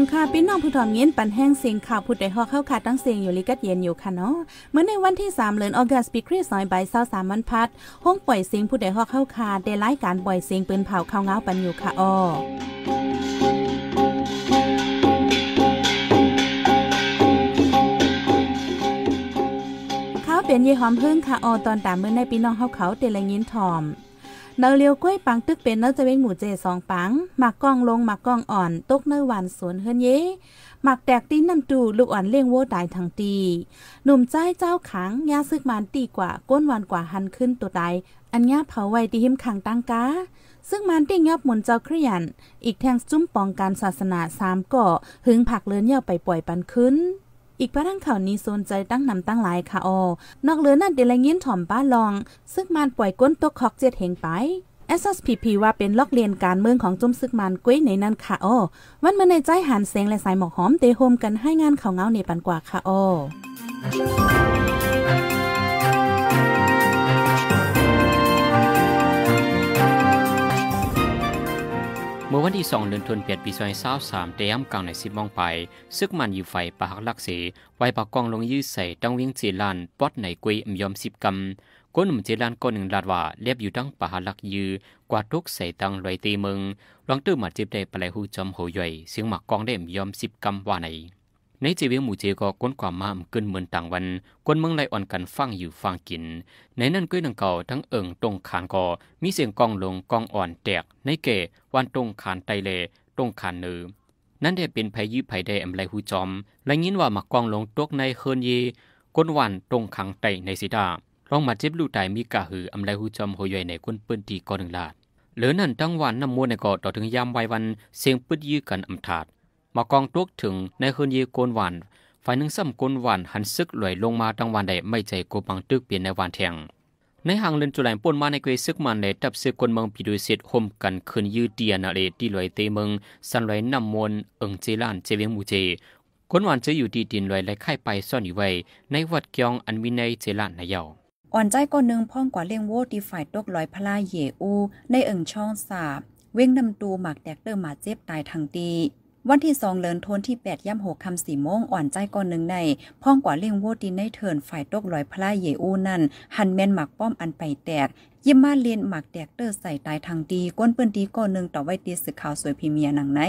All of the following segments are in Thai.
งค่ะพี่น้องผู้ถอมเยินปันแห้งเสียงข่าวผู้ใดฮอกเข้าขาดตั้งเสียงอยู่ลิกัด เย็นอยู่ ค่ะ เนาะเมื่อในวันที่3เดือนออกัสปีคริสต์ศักราช23มัน พัดห้องปล่อยเสียงผู้ใดฮอกเข้าขาดได้ราย การปล่อยเสียงปืนเผาข้าวเงา ปัน อยู่ ค่ะอ้อเป็นเยหอมเพิ่งค่ะออตอนตามเมื่อในพี่น้องเฮาเขาเตลยิน่อมเนาเลียวกล้วยปังตึกเป็นเนาจะเป้งหมูเจสองปังหมักก้องลงหมักก้องอ่อน ตกเนื้หวานสวนเฮือนเย่หมักแตกตีนน้ำตูลูกอ่อนเลี้ยงโวตายทางตีหนุ่มใจเจ้าขังยาซึกมันตีกว่าก้นวันกว่าหันขึ้นตัวตายอันยาเผาไว้ตีหิมขังตั้งกาซึ่งมันตีงอับหมุนเจ้าเครียนอีกแทงจุ้มปองการศาสนาสามเกาะหึงผักเลือนเย่าไปปล่อยปันขึ้นอีกพระทั้งข่าวนี้สนใจตั้งนำตั้งหลายค่ะออนอกเหลือนั่นเดลยินถ่อมป้าลอง ซึ่งมันปล่อยก้นตกคอกเจ็ดเหงไป SSPP ว่าเป็นลอกเรียนการเมืองของจุ้มซึกมันกุ้ยในนั่นค่ะออวันมาในใจหันเสียงและสายหมอกหอมเตโฮมกันให้งานข่าวเงาในปันกว่าค่ะออเมื่อวันที่สองเดือนธันวาคมปีซอยเศร้าสามเตรียมกลางในสิบมองไป ซึกมันอยู่ไฟปะหักลักเส ไว้ปากกองลงยื้อใส่ตั้งวิ่งจีลานปอดในกุยอมยอมสิบกำก้นหนุ่มจีลานก้นหนึ่งลาดว่าเลียบอยู่ตั้งปะหักลักยื้อกวาดทุกใส่ตั้งไรตีเมืองหลังตื้อมาจีบได้ปลายหูจอมหวใหญ่เสียงหมักกองได้อมยอมสิบกำว่าในในจีเวียงหมู่เจก็ก้นความมามเกินเหมือนต่างวันกวนเมืองไรอ่อนกันฟังอยู่ฟังกินในนั่นก้ยนังเก่าทั้งเอิงตรงขานก่อ มีเสียงกองลงกองอ่อนแตกในเกวันตรงขานไตเลตรงขานเนือนั่นได้เป็นภัยยื้ภัยได้อำไลหูจอมและยินว่ามักกองลงตกในเคินเยก้นวันตรงขังไตในสิดาลองมาเจ็บลูกตายมีกะหืออำไลหูจอมหอยใหญ่ในก้นปืนตีก่อนหนึ่งลาดเหลือนั่นทั้งวันน้ำมัวในก่อต่อถึงยามวัยวันเสียงปืดยื้อกันอำถาดมากองตุกถึงในคืนยีโกนหวานฝ่ายหนึ่งซ้ำกนหวานหันซึกลอยลงมาตั้งวันใดไม่ใจกูบังตึกเปลี่ยนในวันแทงในหางเลนจุลัยป่นมาในเกวซึกมันในตับซึกคนเมืองปิดุสิตห่มกันคืนยืดเตียนาเลที่ลอยเตเมืองสันลอยนำมนเอิงเจลานเจเวียงมูเจ คนหวานจะอยู่ดีดินลอยไหลไข่ไปซ่อนอยู่ไว้ในวัดเกียงอันมีในเจลานนายเยาอ่อนใจก้นหนึ่งพ่องกว่าเลี้ยงโวตีฝ่ายตกลอยพลาเยอูในเอิงช่องสาบ เว้งนำตูหมากแดกเตอร์มาเจ็บตายทางตีวันที่สองเลินทนที่แปดย่ำหกคำสี่โมง อ่อนใจก่อนหนึ่งใน พ้องกว่าเลี้ยงโวดินในเถินฝ่ายตกลอยพลายเยอูนั่นหันแมนหมักป้อมอันไปแตก ยิมมาเลียนหมักแดกเตอร์ใส่ตายทางดีก้นเปื้อนดีก้อนหนึ่งต่อไว้ตีสึกข่าวสวยพิเมียหนังไหน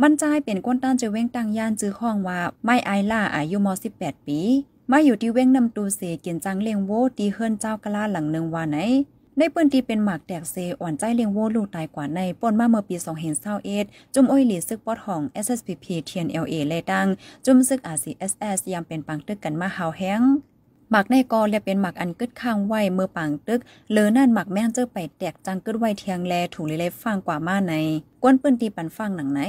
มันจายเป็นก้นต้านจะเว้งตั้งย่านจื้อห้องว่า ไม่ไอล่าอายุมอสิบแปดปี มาอยู่ที่เว้งนำตูเสกเกียนจังเลียงโวตีเฮิรนเจ้ากล้าหลังหนึ่งว่าไหนในปื้นที่เป็นหมากแดกเซอ่อนใจเลียงโวลูกตายกว่าในป่นมาเมื่อปี2เห็นเศร้าเอ็ดจุ่มอ้อยหลีซึกปอดห้อง SSPP TNLA เลยตัง จุ่มซึก RCSS ยามเป็นปังตึกกันมาหาแห้ง หมักในกอรลยเป็นหมักอันกึดข้างไว้เมื่อปังตึกเลือนั่นหมักแม่งเจอไปแตกจังกึดไว้เทียงแลถูกเลยฟังกว่ามาในกวนปืนตีปันฟังหนังไหน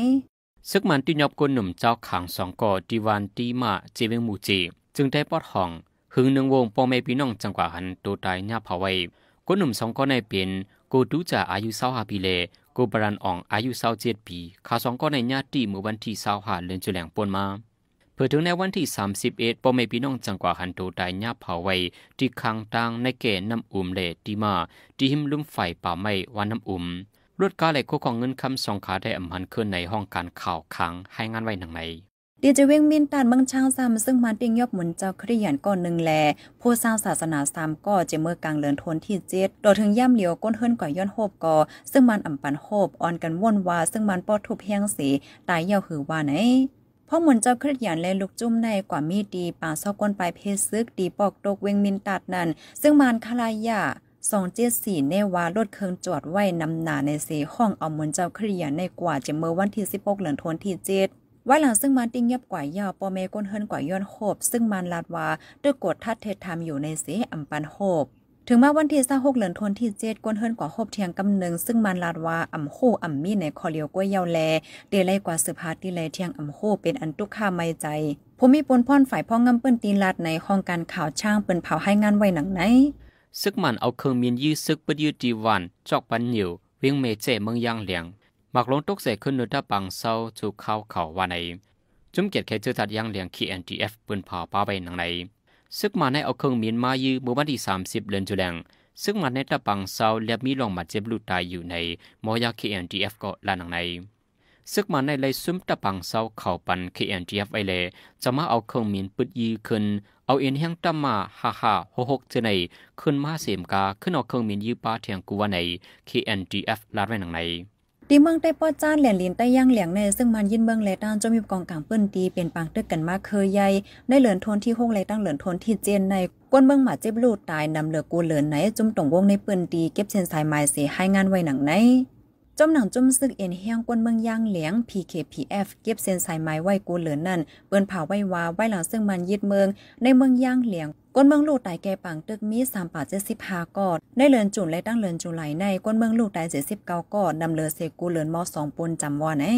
ซึกมันตี่ยบกนหนุ่มเจ้าขังสองกอดีวันตีมาเจเวงมูจีจึงได้ปอดห้องหึงหนึ่งวงปองแม่พี่น้องจังกว่าหันตัวตายหน้าเผาไว้กหนุ่มสองก้อนในเป็นกูดูจากอายุเศร้าหาปีเลยกูบรันอ่องอายุเศร้าเจ็ดปี ขาสองก้อนในญาติเมื่อวันที่เศร้าหาเลือนจุแหลงปนมาเผื่อถึงในวันที่สสามิบเอ็ดพอเม่พี่น้องจังกว่าหันโตตายญาเผาไว้ที่คังตังในเก่น้ำอุ่มเลติมาที่หิมลุ่มไฟป่าไม้วันน้ำอุ่มรวดกาเล็กกู้ของเงินคำสองขาได้อำาพันเขึ้นในห้องการข่าวคังให้งานไว้หนังในเดียจะเวงมินตานเมืองช่างซ้ำซึ่งมันติ้งยอบหมุนเจ้าคริยันก่อนหนึ่งแล ผู้สร้างศาสนาซ้ำก็จะเมื่อกลางเลือนทนที่เจ็ดโดอถึงย่ำเหลียวก้นเฮินก่อยย้อนโฮบก่อซึ่งมันอ่ำปันโฮบอ่อนกันว่นวาซึ่งมันปอดทุบเฮียงสีตายเห่ยวหือว่าไหนพ่อหมุนเจ้าคริยันและลูกจุ้มในกว่ามีดีป่าซอกก้นไปเพศซึกดีปอกตกเวงมินตัดนั้นซึ่งมันคลายาสองเจ็ดสี่เนวาลดเคืองจอดไว้นำหนาในเสห้องเอาหมุนเจ้าคริยันในกว่าจะเมื่อวันที่หกเหลือนทนที่เจ็ดไว้หลังซึ่งมันติ้งยับกว่ายาวปอเมก้นเฮินกว่าย้อนโคบซึ่งมันลาดวาด้วยกดทัดเทศธรรมอยู่ในเสอัมปันโคบถึงมาวันที่26เหลือนทนที่เจ็ดก้นเฮินกว่าโคบเทียงกำเนิงซึ่งมันลาดวาอ่ำโคอ่ำมีในคอเลียวกล้วยยาวแลเตไลกว่าสืพาที่แลเทียงอ่ำโคเป็นอันตุกข้าไม่ใจ ผมมีปนพ่อนฝ่ายพ่องำเปิ้นตีนลาดในห้องการข่าวช่างเปิ้นเผาให้งานไว้หนังไหน ซึกมันเอาเครื่องมีนยื้อซึกปยืดดีวันจอกปันหยิววิ่งเมเจเมืองยัางเหลียงมักลงตกเสกขึ้นนุดาปังเศร้าจูเข้าเขาว่าในจุ้มเกียรติเคจือตัดยังเลียงคีเอ็นทีเอฟปืนเผาป้าไปหนังในซึกมาในเอาเครื่องมีนมายื้อเมื่อวันที่สามสิบเดือนจุแลงซึ่งมาในตะปังเศร้าและมีลองมาเจ็บลูกตายอยู่ในมอยาคีเอ็นทีเอฟก็ลานังในซึกมาในเลยซุ้มตะปังเศร้าเข่าปันคีเอ็นทีเอฟไอเลจะมาเอาเครื่องมีนปืดยื้อขึ้นเอาเอ็นแห้งตั้มมาฮ่าฮ่าโฮกเจในขึ้นมาเสียมกาขึ้นเอาเครื่องมีนยื้อป้าเทียงกูว่าในีเอฟลานไว้หนังในตีเมืองใต้ป้อจ้านแหลนลินใต้ย่างแหลงในซึ่งมันยินเมืองไหลตั้งจ้ามีกองกลางเปื้นตีเป็นปังตึกกันมากเคยใหญ่ได้เหลือนทนที่ห้องไหลตั้งเหลือนทนที่เจนในกวนเมืองหมาเจ็บลูดตายนำเหลือกูเหลือนไหนจุ่มตรงวงในเปื้นตีเก็บเส้นสายไม้เสียให้งานไว้หนังไหนจมหนังจมซึกเอ็นเฮียงกวนเมืองย่างเหลียง PKPF เก็บเส้นสายไม้ไว้กูเหลือนั่น เปิ้นผ่าไว้วาไว้หลังซึ่งมันยึดเมืองในเมืองย่างเหลียงกวนเมืองลูกายแก่ปังตึกมีสามป่าเจ็ดสิบห้ากอดในเลือนจุ่นและตั้งเลือนจุไหลในกวนเมืองลูกตเจ็ดสิบเก้ากอดนำเลือเสกูเหลือนมอสองปนจำวอนไอ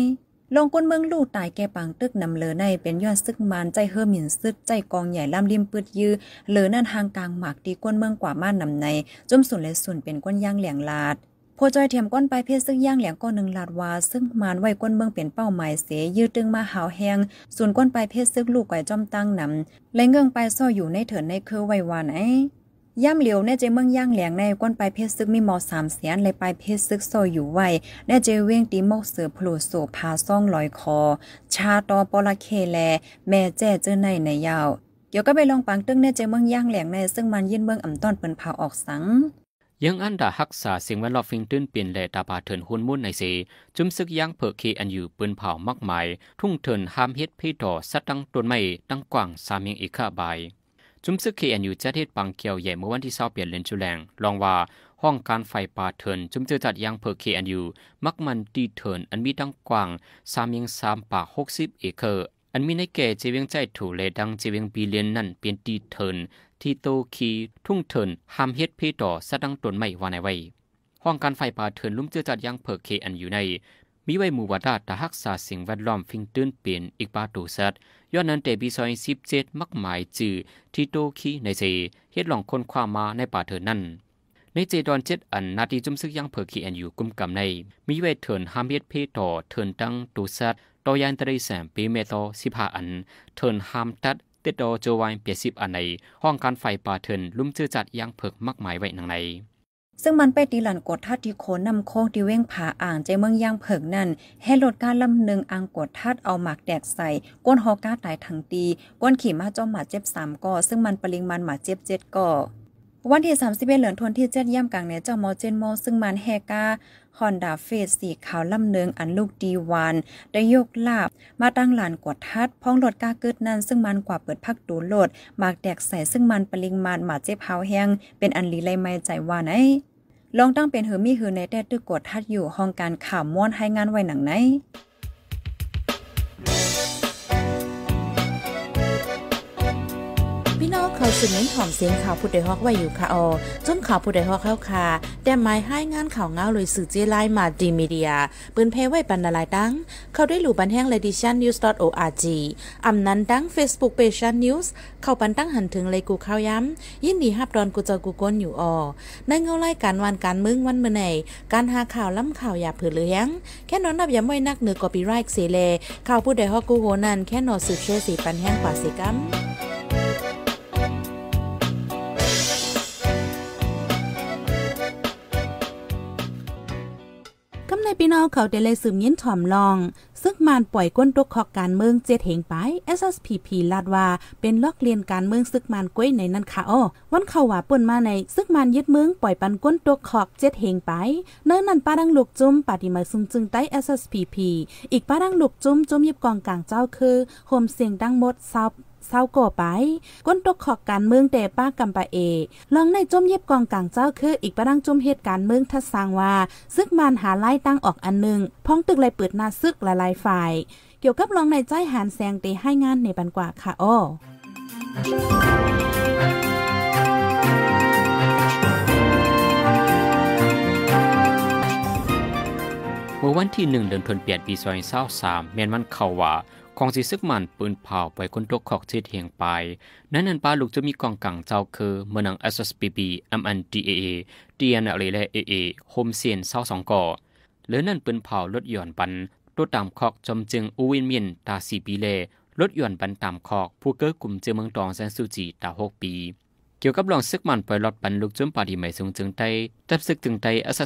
ลงก้นเมืองลู่ตายแก่ปังตึกนำเลอในเป็นย้อนซึกมันใจเฮอหมิ่นซึกใจกองใหญ่ล่าริมปืดยื้อเลือนั่นทางกลางหมากดีก้นเมืองกว่าม่านนำในจมสุนและสุนเป็นก้นย่างเหลียงลาดผู้จอยเทียมก้นไปเพศซึ่งย่างเหลียงก้อนหนึ่งลาดวาซึ่งมานไว้ก้นเมืองเป็นเป้าหมายเสียยืดตึงมาหาวแหงส่วนก้นไปเพศซึ่งลูกไก่จอมตั้งนำและเงื่องไปซ่ออยู่ในเถินในคือไว้วานไอย่ำเหลียวแน่เจเมืองย่างแหลงในก้นปลายเพชรซึกมีมอสามเสียนเลยปลายเพชรซึกโซอยู่ไว้แน่เจเว้งตีมมกเสือพลูโสพาซ่องลอยคอชาตอปละเคแลแม่แจ้เจอในในยาวเดี๋ยวก็ไปลองปังตึ้งแน่เจเมืองย่างแหลงในซึ่งมันยื่นเมืองอ่ำต้อนเปินนผาออกสังยังอันดาฮักษา สิ่งแวดล้อมฟิงต้นเปลี่ยนแลตาบาเถินหุ่นมุ่นในเสจุมซึกยางเผอเคอันอยู่ปืนเผามากมาย ทุ่งเถินห้ามเฮ็ดพี่ต่อสัตตั้งต้นไม้ตั้งกว้างสามิงอีกข้าบาย จุมซึกเคอันอยู่จะดเทศปังเกียวใหญ่เมื่อวันที่เศร้าเปลี่ยนเลนจุแรงลองว่าห้องการไฟป่าเถินจุมเจอจัดยางเผอเคอันอยู่มักมันตีเถิน อันมีตั้งกว้างสามิงสามปากหกสิบเอเคอร์อันมีในแก่เจวียงใจถูเลดังเจวียงปีเลียนนั่นเป็นตีเถินที่โตขี ทุ่งเถินหามเฮ็ดเพต่อสะดังตนไม่วานไว้ห้องการไฟป่าเถินลุ่มเจือจัดยังเพิกเคอันอยู่ใน มีไว้หมู่วัดาตาฮักษาสิ่งแวดล้อมฟิงตื้นเปลี่ยนอีกปาตูสัตย้อนนั้นแต่ปีซอยสิบเจ็ดมักหมายจือที่โตขีในเจเฮ็ดหลองคนความมาในป่าเถินนั่นในเจดอนเจ็ดอันนาทีจุมซึกยังเพิกขีอันอยู่กุมกำในมีไว้เถินหามเฮ็ดเพต่อเถินตั้งตูสัตต่อยันตรีแสมปีเมตอสิบห้าอันเถินฮามตัดตโดโจวายเปียสิบอันในห้องการไฟป่าเทินลุ่มชื่อจัดยังเผิกมากมายไว้นังในซึ่งมันไปตีหลันกดทัดที่โคนนำโค้งที่เว้งผาอ่างใจเมืองย่างเผิกนั่นให้ลดการลำหนึ่งอังกดทัดเอาหมากแดกใส่ก้นฮอก้าตายทั้งตีก้นขี่มาจ้อมหมาเจ็บสามก่อซึ่งมันปริงมันหมาเจ็บเจ็ดก่อวันที่31เหลือนทวนที่เจ็ดย่ำกลางเนน่ยเจ้ามอเจนโมซึ่งมันแฮกาฮอนดาเฟสสีขาวลำเนืองอันลูกดีวันได้ยกลาบมาตั้งหลานกวดทัด พ้องรถกาเกิดนั้น ซึ่งมันกว่าเปิดพักดูโหลดหมากแดกใส่ซึ่งมันปริงมันหมาเจ็บเฮาแห้ง เป็นอันลีไลไม่ใจว่าไหนลองตั้งเป็นเฮอมี่เฮือในแต่ตึกกดทัดอยู่ห้องการข่าวม้วนให้งานไว้หนังไหนขาสืบเน้นหอมเสียงข่าวผู้ใดฮอกไว้อยู่ค่ะออจนข่าวผู้ใดฮอกเข้าค่ะแต่ไม้ให้งานข่าวเงาเลยสื่อเจไลมาดีมีเดียปืนเพไว้ปันนาลายดังเขาด้วยหลู่บันแห้งเลดิชันนิวส์ .org ออานั้นดังเฟซบุ๊กเพจชันนิวส์เข้าปันตั้งหันถึงเลยกูข่าวย้ำยินดีฮับดอนกูเจอกูก้นอยู่ออในเงาไล่การวันการมึงวันเมื่อไหการหาข่าวล้ำข่าวอย่าเผือเลี้ยงแค่นอนนับย่าไม่นักเหนือกอปีไรค์เสเลข่าวผู้ใดฮอกกูโหนันแค่นอสืบเชื่อสีปันแห้งกว่าสีกัมพี่น้องเขาได้เลยสืบยินถ่อมลอง ซึ่งมานปล่อยก้นตกขอกการเมืองเจ็ดเหงไป SSPP ลาดว่าเป็นลอกเรียนการเมืองซึกมานก้วยในนั้นค่ะอ้อวันเขาว่าป่นมาในซึกมานยึดเมืองปล่อยปันก้นตกขอกเจ็ดเหงไปเนินนั้นป้าดังลูกจุ้มปฏิมาซึงจึงใต้ SSPP อีกป้าดังลูกจุ้มจุ้มยิบกองกลางเจ้าคือโฮมเสียงดังมดซับเศร้าก่อไป ก้นตกขอกการเมืองแต่ป้ากัมปะเอ ลองในจมเย็บกองกลางเจ้าคืออีกประดังจมเหตุการเมืองทัศสางว่า ซึกมานหาไล่ตั้งออกอันหนึ่ง พ้องตึกเลยเปิดหน้าซึกหลายๆฝ่าย เกี่ยวกับลองในใจหานแซงเตให้งานในบันกว่า ค่ะอ้อเมื่อวันที่ 1 เดือนธันวาคมปีซอยเศร้าสามเมียนมันเข่าว่าของสีซึกมันปืนเผาไปคนตกขอกเชิดเหียงไป นั้นนันปาลูกจะมีกองกังเจ้าคือเมืองอ s p b m n ี a a d n l มแลเอเอโฮมเซียนเศร้าสองก่อหรือนั่นปืนเผาลดหย่อนปันตัวตามขอกจมจึงอูวินมินตาสีปีเลลดหย่อนปันตามขอกผู้เกิดกลุ่มเจอเมืองตองแซนซูจีตาหกปี เกี่ยวกับลองซึกมันปล่อยลอดปันลูกจุ้มปาดีใหม่สูงจึงไตจับซึกถึงไตอสเ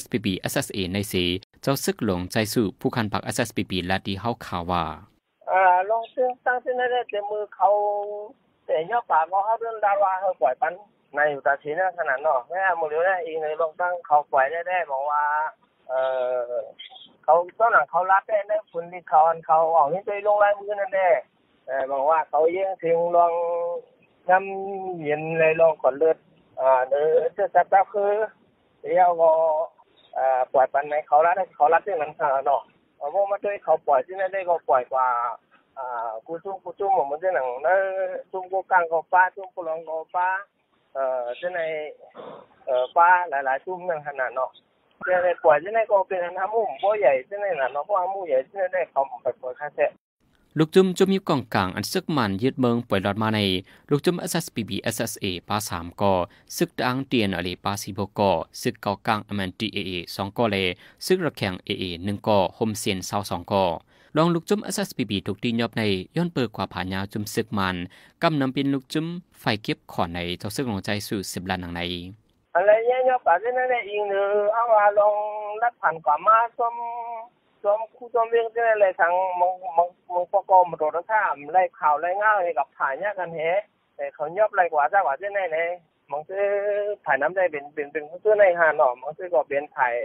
อสเอในสีเจ้าซึกหลงใจสู่ผู้คันปักอสส s ีบและดีเฮาข่าวว่าอ่าลงเชื่อตั้งเส้นได้เต็มมือเขาแต่ยอดป่าเขาเขาเรื่องดาราเขาปล่อยปันในอุตาชีน่าขนาดนอกแม่โมเดลน่ดเองในลงตั้งเขาปล่อยได้ได้บอกว่าเออเขาต้นหลังเขารับได้ได้คุณที่เขาอันเขาออกนี่ไปลงไล่มือนั่นแน่แต่บอกว่าเขาเยี่ยงถึงลองน้ำเย็นในลองก่อนเลือดอ่าเดือดจะจับจับคือเรียกว่าอ่าปล่อยปันในเขารับได้เขารับได้หลังขนาดนอกเพราะมาด้วยเขาปล่อยที่นั่นได้ก็ปล่อยกว่าอ่ากูจุ้งกูจุมงผมมันจะหนังนั่นจุ้งกูกังกอฟ้าจุ้งกูลองกอฟ้าเอ่อที่ในเอ่อฟ้าหลายๆจุ้งนั่นขนาดเนาะที่นั่นปล่อยที่นั่นก็เป็นน้ำมุ่มบ่ใหญ่ที่นั่นน่ะน้อเพราะมุ่มใหญ่ที่นั่นได้เขาไปปล่อยแค่เสะลูกจุ่มจุมีกองกลางอันซึกมันยึดเมืองปล่อยหลอดมาในลูกจุ่ม SSPB SSA ปาสามก่อซึกดังเตียนอะไรปาสีโบก่อซึกเกากลางอเมนตีเอเอสองก่อเลซึกระแข็งเอเอหนึ่งก่อโฮมเซียนเซาสองก่อลองลูกจุ่ม SSPB ถูกตีนยอบในย้อนเปิดกว่าผายาวจุ่มซึกมันกำนำเป็นลูกจุ่มไฟเก็บขอนในทศซึกลงใจสู่สิบล้านหนังในอะไรเงี้ยยอบอะไรนั่นแหลอิงเนอเอาว่าลองรับผ่านกว่ามาสมสมคู่สมเรื่องได้เลยทางมองมองมองมโดดข้ามไล่ข่าวไล่ง่ายกับถ่ายเนี่ยกันเฮแต่เขายอบไล่กว่าจ้ากว่าเจ้แน่เลยมองซื้อถ่ายน้ำใจเป็นเป็นเป็นซื้อในหานอมองซื้อก็เป็นถ่าย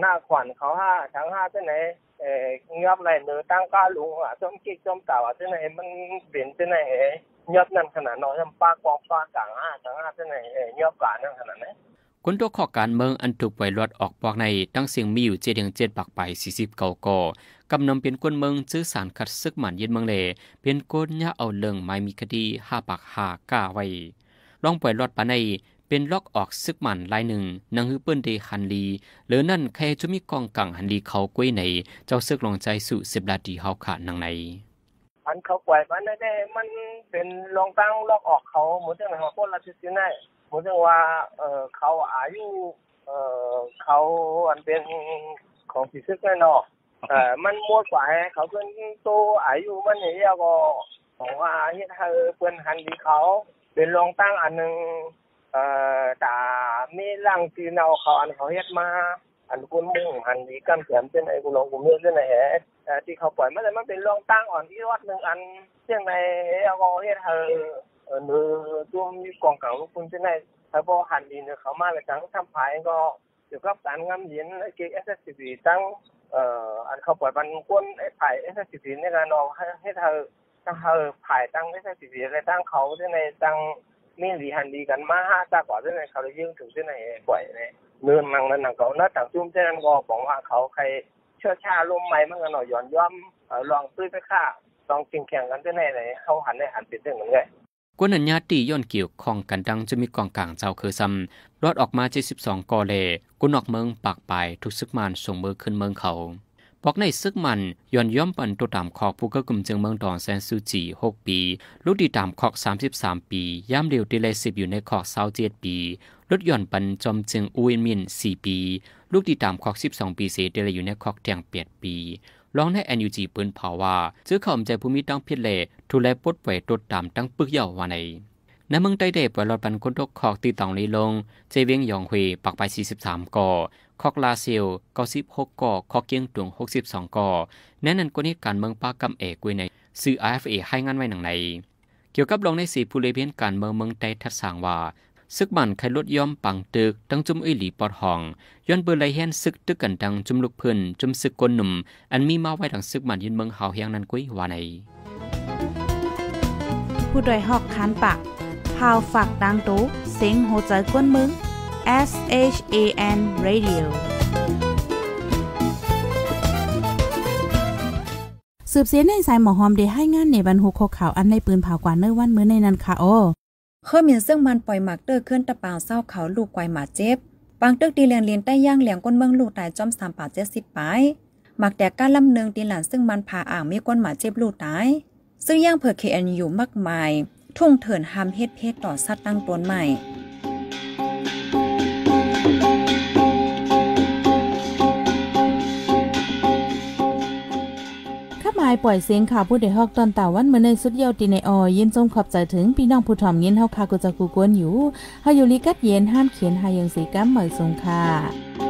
หน้าขวัญเขาห้าทั้งห้าเจ้ไหน เอ่องียบไรเนื้อตั้งก้าลุงอ่ะส้มกิ๊กส้มเต่าอ่ะเจ้ไหนมันเปลี่ยนเจ้ไหนเอ้ยอบนั่นขนาดน้อยยำป้ากองปลากลางอาทั้งห้าเจ้ไหนเอยอบกลางนั่นขนาดไหนคนตัวข้อการเมืองอันถูกไวรอดออกปอกในตั้งเสียงมีอยู่เจ็ดยึงเจ็ดปักไปสี่สิบเก้าก่อกำนำเปลี่ยนกวนเมืองซื้อสารขัดซึกหมันเย็นเมืองเล เปลี่ยนกวนย่าเอาเลิงไม่มีคดีห้าปากหาก้าไว้ร้องปล่อยรอดปานในเป็นล็อกออกซึกหมันลายหนึ่งนังฮือเปิ้นเดฮันลีเหลือนั่นใครจะมีกองกังฮันลีเขากล้วยในเจ้าซึกลองใจสุสิบลาดีเฮาขาดนังในอันเขาปล่อยมันได้มันเป็นลองตั้งล็อกออกเขาหมดจังหวะพวกเราชิดที่ไหนหมดจังว่าเออเขาอายุเออเขาอันเป็นของผีซึกแน่นอนเออ มันมัวกว่าเขาเพิ่นโตอายุมันเยียก็ของอาเฮียเธอเพื่นหันดีเขา เป็นรองตั้ง อันหนึ่งเอ่อตามีร่างตีเนาเขา อันเขาเฮ็ดมาอันกุนมุ่งหันดีกั้มแยมเส้นไอ้กูลองกูเมื่อเส้นไอ้แ่ที่ เขาปล่อยมาแต่มันเป็นรองตั้งอ่อนที่วัดหนึ่งอันเสียงในเอลกอเฮ็ดเธอเออเนื้อตัวมีกองเก่าลูกคุณเส้นในถ้าพอหันดีเนื้อเขามาเลยจังทำผายก็เกี่ยวกับการงำเย็นไอเก๊เอสเอสบีตั้งเอ่ออันเขาปล่อยมันกวนไอ้ไผ่ไอ้สักสิบสีในการนอนให้ให้เธอตั้งเธอไผ่ตั้งไอ้สักสิบสีอะไรตั้งเขาด้วยในตั้งมีดีหันดีกันมาห้าตากว่า้วยในเขาเลยยื่นถึงด้วยในปล่อยในเน้อมังนั่นหนังเขาหน้าต่างจุ่มเจ้านั้นก็บอกว่าเขาใครเชื่อชาลมไม้มันกันหน่อยย้อนย่อมลองซื้อไปค่าลองกินแข่งกันด้วยในไหนเขาหันในหันติดเรื่องเหมือนไงกวนัญญาตีย้อนเกี่ยวข้องกันดังจะมีกองกลางเจ้าคือซ้ำรอดออกมาเจ็ดสิบสองกอเลกุนออกเมืองปากไปทุกซึกมันส่งมือขึ้นเมืองเขาบอกในซึกมันย้อนย้อมปันตัวตามคอกผู้ก็กลุ่มจึงเมืองดอนแซนซูจีหกปีลูกดีตามคอกสามสิบสามปีย่ามเดียวดีเลยสิบอยู่ในคอกเซาเจ็ดปีลดย่อนปันจอมจึงอูเอนมินสี่ปีลูกดีตามคอกสิบสองปีเสียเดลอยู่ในคอกแทงเปียดปีร้องให้อนยูจีปืนเผาว่าซื้อข่อมใจภูมิต้องพิเลทุแลปดเวตดตามตั้งปึกเย่าว่าในในเมืองใต้เด็บรอดปันคนทกคอกตีตองนีลงเจเวียงยองหุยปักไป 43 ก่อ คอกลาเซลก็16ก่อคอกเกียงตวง 62 ก่อ แน่นันกรณนีการเมืองปากำเอกไว้ในซื้อ IFA ให้งานไว้หนังในเกี่ยวกับลงในสีผู้เลเพียนการเมืองเมืองใต้ทัดสางว่าซึกบันไขลดย่อมปังตึก ตั้งจุมอิหลีปอดห้องย้อนเบอร์ไลแฮนซึกตึกกันดังจุมลูกเพื่นจุมซึกกนหนุ่ม อันมีมาไว้ดังซึกบันยืนเมืองเฮาแฮงนั้นกุ้ยว่าในผู้โดยหอกคานปากพาวฝากดังตู้เสียงโหใจกวนมึง S H A N Radio สืบเสียในสายหมอหอมเดให้งานในบรรหุคข่าวอันในปืนเผากว่าเนื้อวันมื้อในนันคาโอเข้อมินซึ่งมันปล่อยหมากเตอร์เคลื่อนตะปางเศร้าเขาลูกไกวหมาเจ็บปางตึกตีลหลงเลียนใต้ย่างเหลียงก้นเมืองลูกตายจอมสามป่าเจ็ดสิบปาย หมักแต่ก้านลำเนองตีหลานซึ่งมันผ่าอ่างมีก้นหมาเจ็บลูกตาย ซึ่งย่างเผือกเคนอยู่มากมาย ทุ่งเถินหามเฮ็ดเพศต่อสัตว์ตั้งตนใหม่ายปล่อยเสียงข่าวผู้ใดฮอกตอนตาวันเมื่อในสุดเยาวตีในออยยินทรงขอบใจถึงพี่น้องผู้ถ่อมยินเฮาคากุจักกูกวนอยู่เฮาอยู่ลีกัดเย็นห้ามเขียนหายังสีกัามเหมือสงค่ะ